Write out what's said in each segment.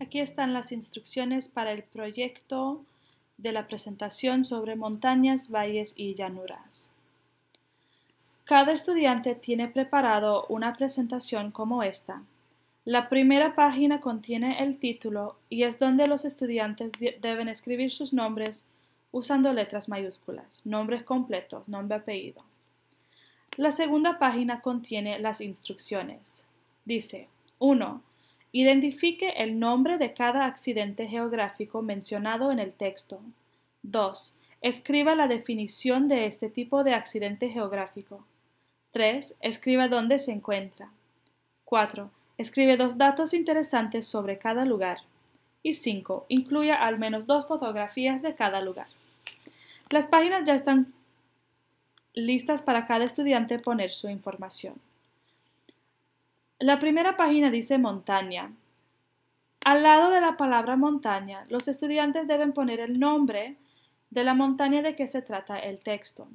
Aquí están las instrucciones para el proyecto de la presentación sobre montañas, valles y llanuras. Cada estudiante tiene preparado una presentación como esta. La primera página contiene el título y es donde los estudiantes deben escribir sus nombres usando letras mayúsculas, nombres completos, nombre apellido. La segunda página contiene las instrucciones. Dice 1. Identifique el nombre de cada accidente geográfico mencionado en el texto. 2. Escriba la definición de este tipo de accidente geográfico. 3. Escriba dónde se encuentra. 4. Escribe dos datos interesantes sobre cada lugar. Y 5. Incluya al menos dos fotografías de cada lugar. Las páginas ya están listas para cada estudiante poner su información. La primera página dice montaña. Al lado de la palabra montaña, los estudiantes deben poner el nombre de la montaña de que se trata el texto.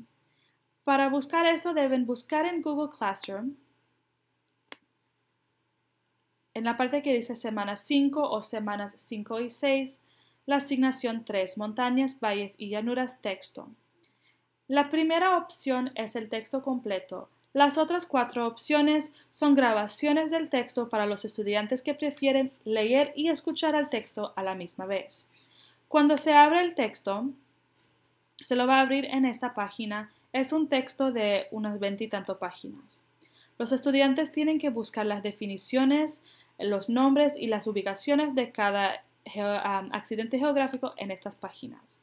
Para buscar eso deben buscar en Google Classroom, en la parte que dice semana 5 o semanas 5 y 6, la asignación 3, montañas, valles y llanuras, texto. La primera opción es el texto completo, las otras cuatro opciones son grabaciones del texto para los estudiantes que prefieren leer y escuchar el texto a la misma vez. Cuando se abre el texto, se lo va a abrir en esta página. Es un texto de unas veintitantos páginas. Los estudiantes tienen que buscar las definiciones, los nombres y las ubicaciones de cada um, accidente geográfico en estas páginas.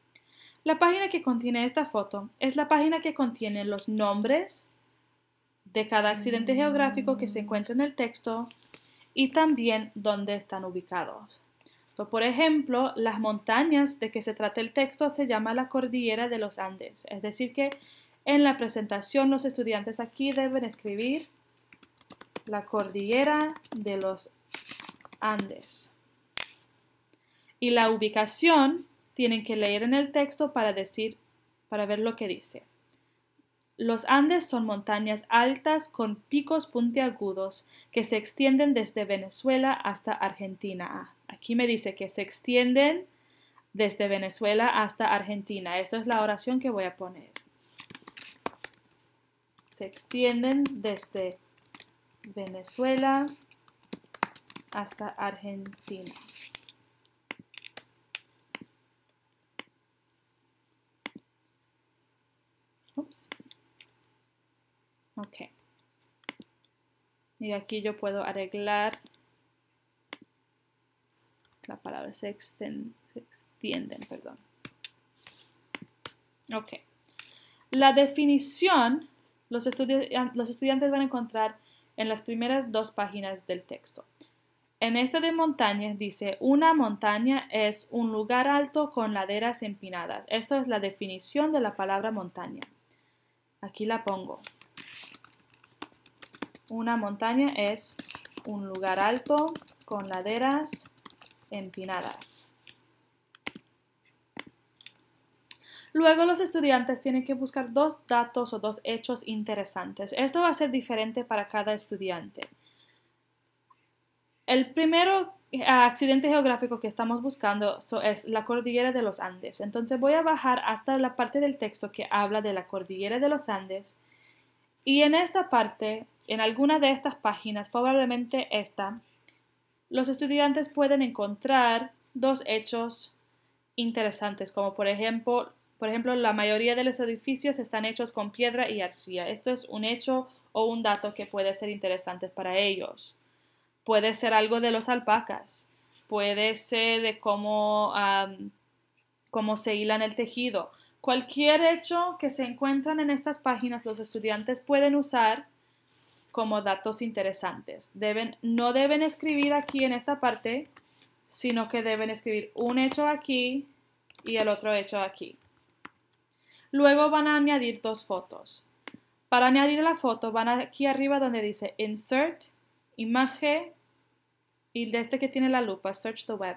La página que contiene esta foto es la página que contiene los nombres, de cada accidente geográfico que se encuentra en el texto y también dónde están ubicados. por ejemplo, las montañas de que se trata el texto se llama la cordillera de los Andes, es decir que en la presentación los estudiantes aquí deben escribir la cordillera de los Andes. Y la ubicación tienen que leer en el texto para decir, para ver lo que dice. Los Andes son montañas altas con picos puntiagudos que se extienden desde Venezuela hasta Argentina. Ah, aquí me dice que se extienden desde Venezuela hasta Argentina. Esta es la oración que voy a poner. Se extienden desde Venezuela hasta Argentina. Oops. Ok. Y aquí yo puedo arreglar. La palabra se, extienden, perdón. Ok. La definición, los, los estudiantes van a encontrar en las primeras dos páginas del texto. En este de montañas dice, una montaña es un lugar alto con laderas empinadas. Esto es la definición de la palabra montaña. Aquí la pongo. Una montaña es un lugar alto con laderas empinadas. Luego los estudiantes tienen que buscar dos datos o dos hechos interesantes. Esto va a ser diferente para cada estudiante. El primero eh, accidente geográfico que estamos buscando es la cordillera de los Andes. Entonces voy a bajar hasta la parte del texto que habla de la cordillera de los Andes. Y en esta parte en alguna de estas páginas, probablemente esta, los estudiantes pueden encontrar dos hechos interesantes, como por ejemplo, por ejemplo, la mayoría de los edificios están hechos con piedra y arcilla. Esto es un hecho o un dato que puede ser interesante para ellos. Puede ser algo de los alpacas, puede ser de cómo, cómo se hilan el tejido. Cualquier hecho que se encuentran en estas páginas, los estudiantes pueden usar como datos interesantes. Deben, no deben escribir aquí en esta parte, sino que deben escribir un hecho aquí y el otro hecho aquí. Luego van a añadir dos fotos. Para añadir la foto van aquí arriba donde dice Insert, Imagen y de este que tiene la lupa, Search the Web.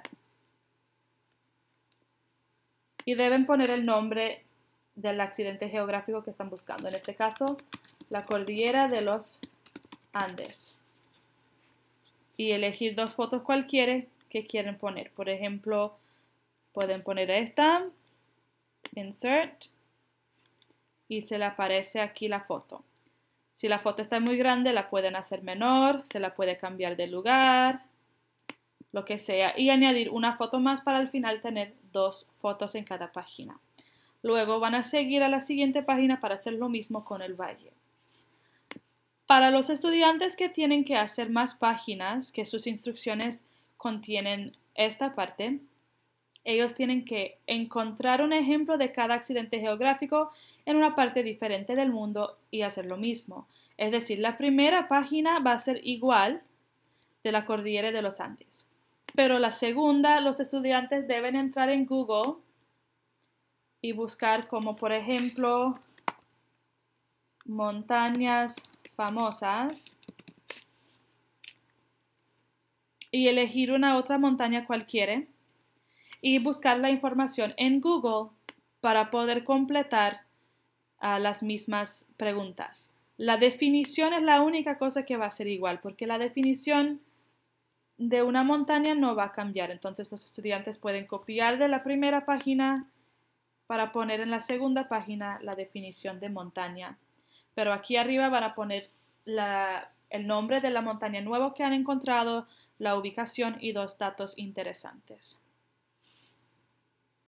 Y deben poner el nombre del accidente geográfico que están buscando. En este caso, la cordillera de los Andes. Y elegir dos fotos cualquiera que quieren poner. Por ejemplo, pueden poner esta, insert, y se le aparece aquí la foto. Si la foto está muy grande, la pueden hacer menor, se la puede cambiar de lugar, lo que sea. Y añadir una foto más para al final tener dos fotos en cada página. Luego van a seguir a la siguiente página para hacer lo mismo con el valle. Para los estudiantes que tienen que hacer más páginas que sus instrucciones contienen esta parte, ellos tienen que encontrar un ejemplo de cada accidente geográfico en una parte diferente del mundo y hacer lo mismo. Es decir, la primera página va a ser igual de la cordillera de los Andes. Pero la segunda, los estudiantes deben entrar en Google y buscar como por ejemplo montañas famosas y elegir una otra montaña cualquiera y buscar la información en Google para poder completar ah, las mismas preguntas. La definición es la única cosa que va a ser igual, porque la definición de una montaña no va a cambiar. Entonces los estudiantes pueden copiar de la primera página para poner en la segunda página la definición de montaña pero aquí arriba van a poner el nombre de la montaña nueva que han encontrado, la ubicación y dos datos interesantes.